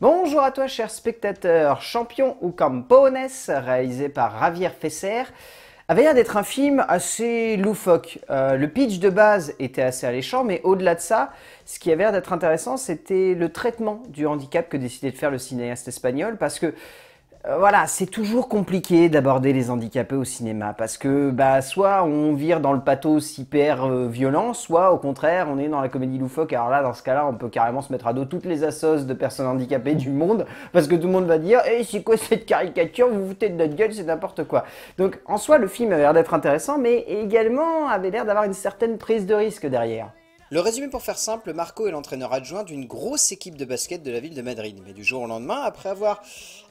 Bonjour à toi cher spectateur, Champion ou Campones, réalisé par Javier Fesser, avait l'air d'être un film assez loufoque. Euh, le pitch de base était assez alléchant, mais au-delà de ça, ce qui avait l'air d'être intéressant, c'était le traitement du handicap que décidait de faire le cinéaste espagnol, parce que euh, voilà, c'est toujours compliqué d'aborder les handicapés au cinéma parce que bah, soit on vire dans le pathos hyper euh, violent, soit au contraire on est dans la comédie loufoque. Alors là, dans ce cas-là, on peut carrément se mettre à dos toutes les assos de personnes handicapées du monde parce que tout le monde va dire Hey, eh, c'est quoi cette caricature Vous vous foutez de notre gueule, c'est n'importe quoi. Donc en soi, le film avait l'air d'être intéressant, mais également avait l'air d'avoir une certaine prise de risque derrière. Le résumé pour faire simple, Marco est l'entraîneur adjoint d'une grosse équipe de basket de la ville de Madrid. Mais du jour au lendemain, après avoir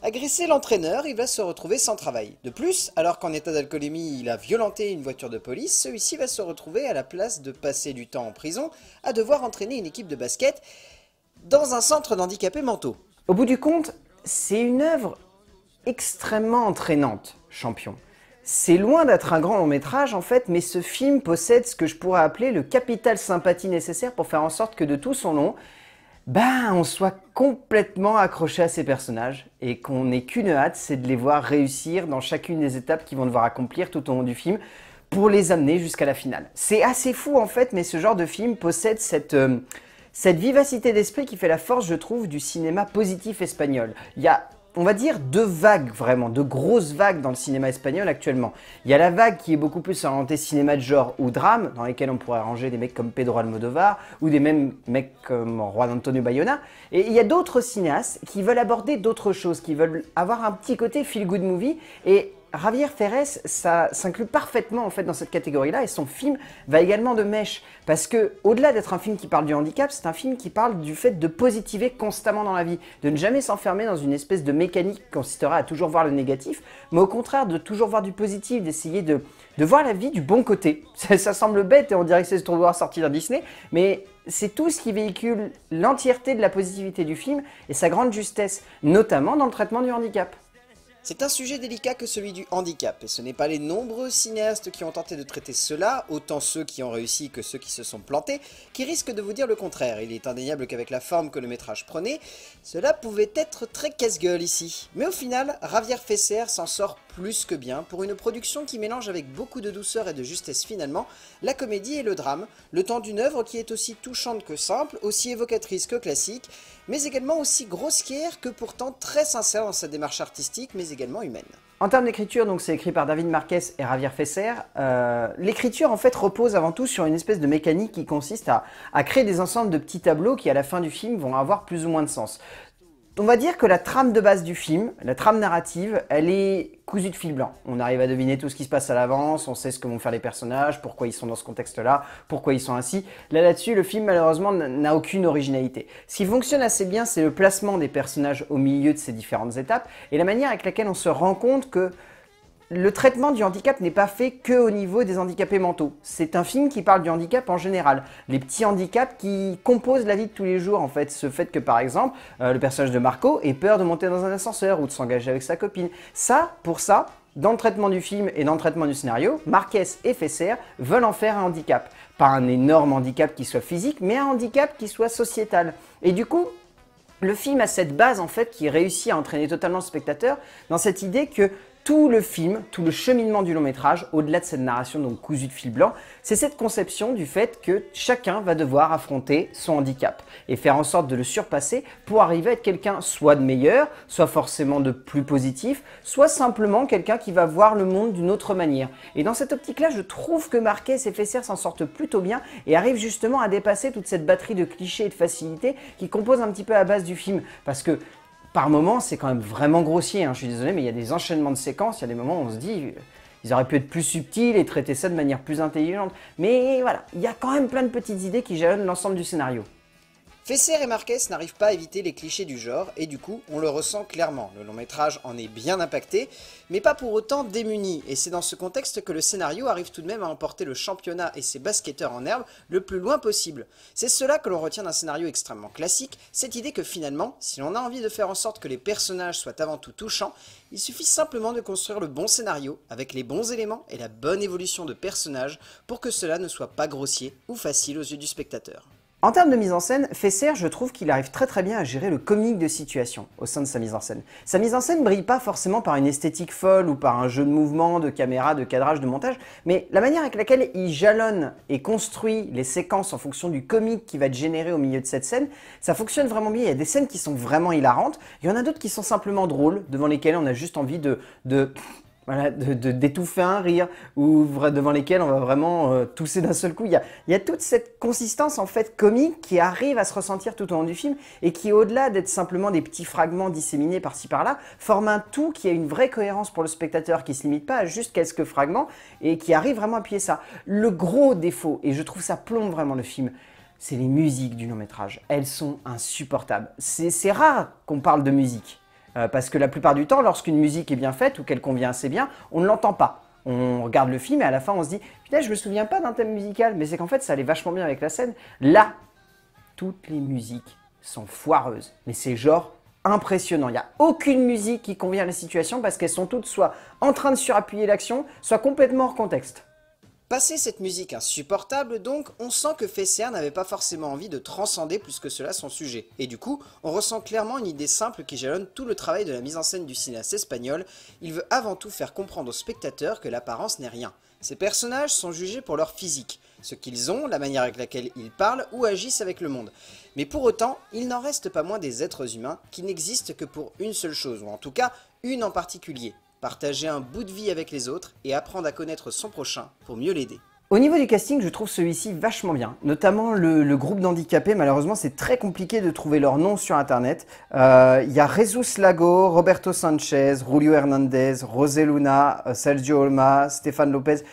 agressé l'entraîneur, il va se retrouver sans travail. De plus, alors qu'en état d'alcoolémie, il a violenté une voiture de police, celui-ci va se retrouver à la place de passer du temps en prison à devoir entraîner une équipe de basket dans un centre d'handicapés mentaux. Au bout du compte, c'est une œuvre extrêmement entraînante, champion. C'est loin d'être un grand long métrage en fait, mais ce film possède ce que je pourrais appeler le capital sympathie nécessaire pour faire en sorte que de tout son long, ben, on soit complètement accroché à ces personnages et qu'on n'ait qu'une hâte, c'est de les voir réussir dans chacune des étapes qu'ils vont devoir accomplir tout au long du film pour les amener jusqu'à la finale. C'est assez fou en fait, mais ce genre de film possède cette, euh, cette vivacité d'esprit qui fait la force, je trouve, du cinéma positif espagnol. Il y a on va dire, deux vagues vraiment, de grosses vagues dans le cinéma espagnol actuellement. Il y a la vague qui est beaucoup plus orientée cinéma de genre ou drame, dans lesquels on pourrait ranger des mecs comme Pedro Almodovar ou des mêmes mecs comme Juan Antonio Bayona. Et il y a d'autres cinéastes qui veulent aborder d'autres choses, qui veulent avoir un petit côté feel-good movie et Javier Ferres, ça s'inclut parfaitement en fait dans cette catégorie-là et son film va également de mèche parce que au-delà d'être un film qui parle du handicap, c'est un film qui parle du fait de positiver constamment dans la vie, de ne jamais s'enfermer dans une espèce de mécanique qui consistera à toujours voir le négatif, mais au contraire de toujours voir du positif, d'essayer de, voir la vie du bon côté. Ça, semble bête et on dirait que c'est ce qu'on sorti sortir d'un Disney, mais c'est tout ce qui véhicule l'entièreté de la positivité du film et sa grande justesse, notamment dans le traitement du handicap. C'est un sujet délicat que celui du handicap, et ce n'est pas les nombreux cinéastes qui ont tenté de traiter cela, autant ceux qui ont réussi que ceux qui se sont plantés, qui risquent de vous dire le contraire. Il est indéniable qu'avec la forme que le métrage prenait, cela pouvait être très casse-gueule ici. Mais au final, Ravière Fesser s'en sort plus que bien pour une production qui mélange avec beaucoup de douceur et de justesse finalement la comédie et le drame, le temps d'une œuvre qui est aussi touchante que simple, aussi évocatrice que classique, mais également aussi grossière que pourtant très sincère dans sa démarche artistique, mais également humaine. En termes d'écriture, donc c'est écrit par David Marquez et Javier Fesser. Euh, l'écriture en fait repose avant tout sur une espèce de mécanique qui consiste à, créer des ensembles de petits tableaux qui à la fin du film vont avoir plus ou moins de sens. On va dire que la trame de base du film, la trame narrative, elle est cousue de fil blanc. On arrive à deviner tout ce qui se passe à l'avance, on sait ce que vont faire les personnages, pourquoi ils sont dans ce contexte-là, pourquoi ils sont ainsi. Là là-dessus, le film malheureusement n'a aucune originalité. Ce qui fonctionne assez bien, c'est le placement des personnages au milieu de ces différentes étapes et la manière avec laquelle on se rend compte que le traitement du handicap n'est pas fait que au niveau des handicapés mentaux. C'est un film qui parle du handicap en général. Les petits handicaps qui composent la vie de tous les jours, en fait. Ce fait que, par exemple, euh, le personnage de Marco ait peur de monter dans un ascenseur ou de s'engager avec sa copine. Ça, pour ça, dans le traitement du film et dans le traitement du scénario, Marquez et Fesser veulent en faire un handicap. Pas un énorme handicap qui soit physique, mais un handicap qui soit sociétal. Et du coup, le film a cette base en fait qui réussit à entraîner totalement le spectateur dans cette idée que tout le film, tout le cheminement du long métrage, au-delà de cette narration donc cousue de fil blanc, c'est cette conception du fait que chacun va devoir affronter son handicap et faire en sorte de le surpasser pour arriver à être quelqu'un soit de meilleur, soit forcément de plus positif, soit simplement quelqu'un qui va voir le monde d'une autre manière. Et dans cette optique-là, je trouve que Marquez et Fesser s'en sortent plutôt bien et arrivent justement à dépasser toute cette batterie de clichés et de facilités qui composent un petit peu à la base du film. Parce que par moment, c'est quand même vraiment grossier. Hein, je suis désolé, mais il y a des enchaînements de séquences. Il y a des moments où on se dit, ils auraient pu être plus subtils et traiter ça de manière plus intelligente. Mais voilà, il y a quand même plein de petites idées qui jalonnent l'ensemble du scénario. Fesser et Marques n'arrivent pas à éviter les clichés du genre, et du coup, on le ressent clairement. Le long métrage en est bien impacté, mais pas pour autant démuni, et c'est dans ce contexte que le scénario arrive tout de même à emporter le championnat et ses basketteurs en herbe le plus loin possible. C'est cela que l'on retient d'un scénario extrêmement classique, cette idée que finalement, si l'on a envie de faire en sorte que les personnages soient avant tout touchants, il suffit simplement de construire le bon scénario, avec les bons éléments et la bonne évolution de personnages, pour que cela ne soit pas grossier ou facile aux yeux du spectateur. En termes de mise en scène, Fesser, je trouve qu'il arrive très très bien à gérer le comique de situation au sein de sa mise en scène. Sa mise en scène brille pas forcément par une esthétique folle ou par un jeu de mouvement, de caméra, de cadrage, de montage, mais la manière avec laquelle il jalonne et construit les séquences en fonction du comique qui va être généré au milieu de cette scène, ça fonctionne vraiment bien. Il y a des scènes qui sont vraiment hilarantes, il y en a d'autres qui sont simplement drôles, devant lesquelles on a juste envie de, de voilà, d'étouffer un rire, ou devant lesquels on va vraiment euh, tousser d'un seul coup. Il y, a, toute cette consistance en fait comique qui arrive à se ressentir tout au long du film et qui, au-delà d'être simplement des petits fragments disséminés par-ci par-là, forme un tout qui a une vraie cohérence pour le spectateur, qui ne se limite pas à juste quelques fragments et qui arrive vraiment à appuyer ça. Le gros défaut, et je trouve ça plombe vraiment le film, c'est les musiques du long métrage. Elles sont insupportables. C'est rare qu'on parle de musique. Euh, parce que la plupart du temps, lorsqu'une musique est bien faite ou qu'elle convient assez bien, on ne l'entend pas. On regarde le film et à la fin, on se dit Putain, je me souviens pas d'un thème musical, mais c'est qu'en fait, ça allait vachement bien avec la scène. Là, toutes les musiques sont foireuses, mais c'est genre impressionnant. Il n'y a aucune musique qui convient à la situation parce qu'elles sont toutes soit en train de surappuyer l'action, soit complètement hors contexte. Passé cette musique insupportable donc, on sent que Fesser n'avait pas forcément envie de transcender plus que cela son sujet, et du coup, on ressent clairement une idée simple qui jalonne tout le travail de la mise en scène du cinéaste espagnol, il veut avant tout faire comprendre aux spectateurs que l'apparence n'est rien. Ces personnages sont jugés pour leur physique, ce qu'ils ont, la manière avec laquelle ils parlent ou agissent avec le monde. Mais pour autant, il n'en reste pas moins des êtres humains qui n'existent que pour une seule chose, ou en tout cas une en particulier, partager un bout de vie avec les autres et apprendre à connaître son prochain pour mieux l'aider. Au niveau du casting, je trouve celui-ci vachement bien, notamment le, groupe d'handicapés. Malheureusement, c'est très compliqué de trouver leur nom sur Internet. Euh, il y a Jesus Lago, Roberto Sanchez, Julio Hernandez, Rosé Luna, euh, Sergio Olma, Stéphane Lopez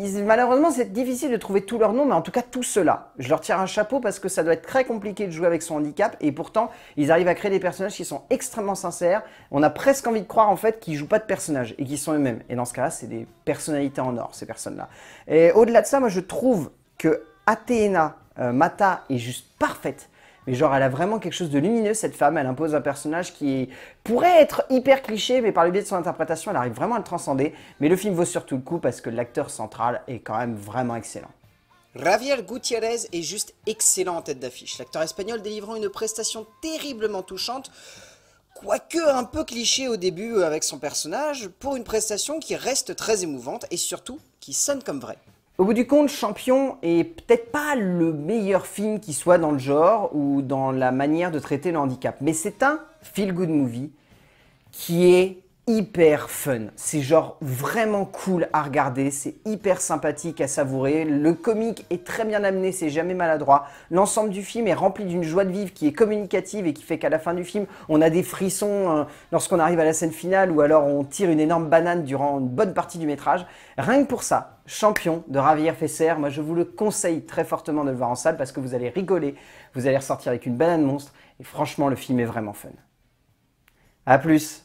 malheureusement, c'est difficile de trouver tous leurs noms, mais en tout cas, tous ceux-là. Je leur tire un chapeau parce que ça doit être très compliqué de jouer avec son handicap, et pourtant, ils arrivent à créer des personnages qui sont extrêmement sincères. On a presque envie de croire, en fait, qu'ils jouent pas de personnages et qu'ils sont eux-mêmes. Et dans ce cas-là, c'est des personnalités en or, ces personnes-là. Et au-delà de ça, moi, je trouve que Athéna, euh, Mata est juste parfaite mais genre, elle a vraiment quelque chose de lumineux, cette femme. Elle impose un personnage qui pourrait être hyper cliché, mais par le biais de son interprétation, elle arrive vraiment à le transcender. Mais le film vaut surtout le coup parce que l'acteur central est quand même vraiment excellent. Javier Gutiérrez est juste excellent en tête d'affiche. L'acteur espagnol délivrant une prestation terriblement touchante, quoique un peu cliché au début avec son personnage, pour une prestation qui reste très émouvante et surtout qui sonne comme vrai. Au bout du compte, Champion est peut-être pas le meilleur film qui soit dans le genre ou dans la manière de traiter le handicap, mais c'est un feel-good movie qui est hyper fun. C'est genre vraiment cool à regarder, c'est hyper sympathique à savourer. Le comique est très bien amené, c'est jamais maladroit. L'ensemble du film est rempli d'une joie de vivre qui est communicative et qui fait qu'à la fin du film, on a des frissons euh, lorsqu'on arrive à la scène finale ou alors on tire une énorme banane durant une bonne partie du métrage. Rien que pour ça, champion de Ravir Fesser. Moi, je vous le conseille très fortement de le voir en salle parce que vous allez rigoler, vous allez ressortir avec une banane monstre et franchement, le film est vraiment fun. A plus